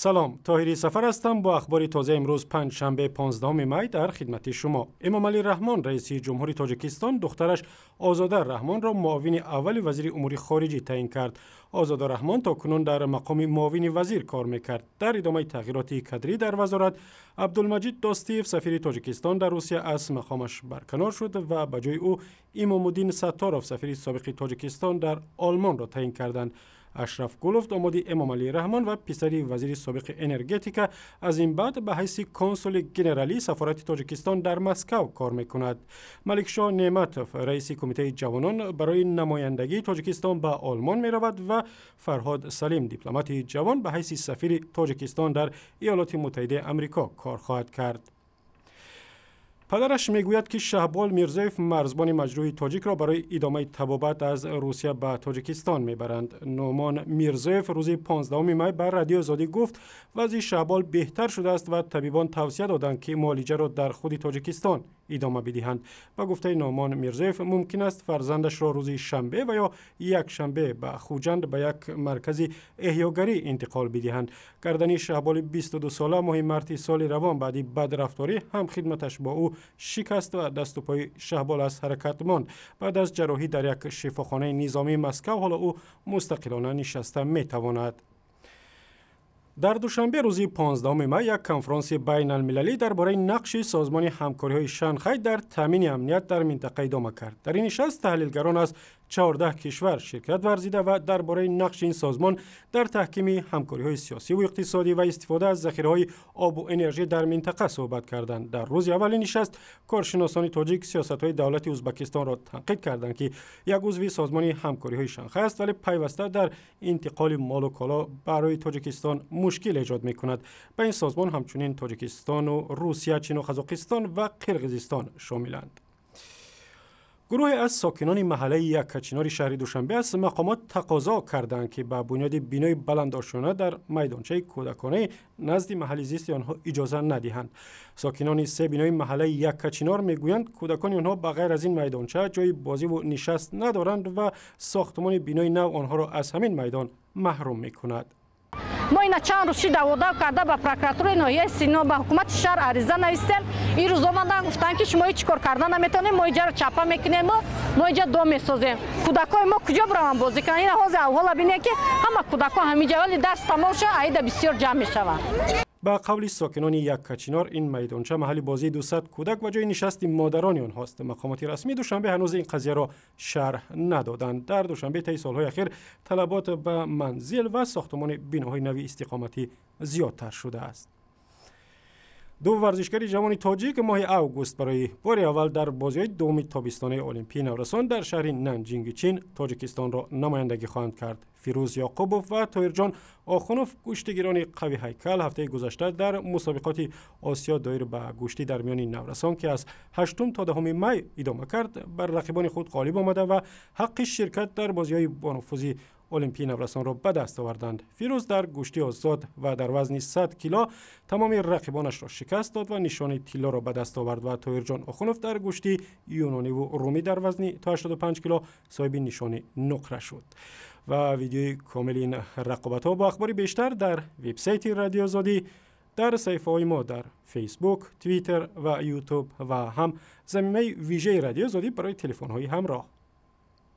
سلام تاهری سفر هستم با اخبار تازه امروز پنج شنبه 15 می در خدمت شما امام علی رحمان رئیس جمهوری تاجیکستان دخترش آزاده رحمان را معاون اول وزیر امور خارجی تعیین کرد آزاده رحمان تا کنون در مقام معاون وزیر کار میکرد در ادامه تغییرات کدری در وزارت عبدالمجید داستیف سفیر تاجیکستان در روسیه از مقامش برکنار شد و به او امام الدین ستاروف سفیر سابق تاجیکستان در آلمان را تعیین کردند اشرف گلوف داماد امام علی رحمان و پسر وزیر سابق انرژتیکا از این بعد به حیث کنسول گنرالی سفارت تاجیکستان در مسکو کار میکند ملک شاه نعمتوف رئیس کمیته جوانان برای نمایندگی تاجیکستان به آلمان می و فرهاد سلیم دیپلمات جوان به حیث سفیر تاجیکستان در ایالات متحده آمریکا کار خواهد کرد پدرش میگوید که شهبال میرزیف مرزبان مجروح تاجیک را برای ادامه تبابت از روسیه به تاجیکستان میبرند. نومان میرزیف روز 15 می بر رادیو زادی گفت وضع شهبال بهتر شده است و طبیبان توصیه دادند که معالجه را در خود تاجیکستان ادامه بدهند. و گفته نومان میرزیف ممکن است فرزندش را روز شنبه و یا یک شنبه به خوجند به یک مرکز احیاگری انتقال بدهند. گردنی شهبال 22 ساله ماه مرتی سال روان بعدی بدرفتاری هم خدمتش با او شکست و دست و پای شهبال از حرکت ماند بعد از جراحی در یک شفاخانه نظامی مسکو حالا او مستقلانه نشسته میتواند در دوشنبه روزی 15 می یک کنفرانس بین المللی درباره نقش سازمان همکاری های شانگهای در تامین امنیت در منطقه ادامه کرد. در این نشست تحلیلگران از 14 کشور شرکت ورزیده و درباره نقش این سازمان در تحکیم همکاری های سیاسی و اقتصادی و استفاده از ذخیره های آب و انرژی در منطقه صحبت کردند در روز اول نشست کارشناسان تاجیک سیاست های دولت ازبکستان را تنقید کردند که یک عضو سازمان همکاری های شانخه است ولی پیوسته در انتقال مال و کالا برای تاجیکستان مشکل ایجاد می کند به این سازمان همچنین تاجیکستان و روسیه چین و قزاقستان و قرقیزستان شاملند گروه از ساکنان محله کچنار شهر دوشنبه از مقامات تقاضا کردند که به بنیاد بینای آشانه در میدانچه کودکانه نزد محل زیست آنها اجازه ندهند ساکنان سه بینای محله کچینار میگویند کودکان آنها به غیر از این میدانچه جای بازی و نشست ندارند و ساختمان بینای نو آنها را از همین میدان محروم میکند мо ина чанд рӯз чи даъводав карда ба прокуратура ноҳияи сино ба ҳукумати шаҳр ариза нависем ирӯз омадан гуфтанд ки шумо ҳеч кор карда наметавонем мо иҷаро чапа мекунем мо иҷа до месозем кӯдакҳои мо куҷо бираван бозӣ кунанд ин ҳозир аҳвола бинем ки ҳама кӯдакҳо ҳамиҷа вале дарс тамом шава аида бисёр ҷамъ мешаванд با قول ساکنان یک کچینار این میدانچه محل بازی 200 کودک و جای نشست مادران آنهاست مقامات رسمی دوشنبه هنوز این قضیه را شرح ندادند در دوشنبه طی سالهای اخیر طلبات به منزل و ساختمان بینهای نوی استقامتی زیادتر شده است دو ورزشکاری جوان تاجیک ماه اوگوست برای بار اول در بازی دوم تابستانه المپیک نورسان در شهر ننجینگ چین تاجیکستان را نمایندگی خواهند کرد فیروز یاقوبوف و تایرجان آخونوف گوشتگیران قوی هیکل هفته گذشته در مسابقات آسیا دایر به گوشتی در میان نورسان که از 8 تا دهمی می ادامه کرد بر رقیبان خود غالب آمده و حق شرکت در بازی های بانفوزی المپی نورسان را به دست آوردند فیروز در گوشتی آزاد و در وزن 100 کیلو تمام رقیبانش را شکست داد و نشان تیلا را به دست آورد و جان اخونوف در گوشتی یونانی و رومی در وزن تا 85 کیلو صاحب نشان نقره شد و ویدیوی کامل این رقابت ها با اخباری بیشتر در وبسایت رادیو آزادی در صفحه های ما در فیسبوک، توییتر و یوتیوب و هم زمینه ویژه رادیو آزادی برای تلفن های همراه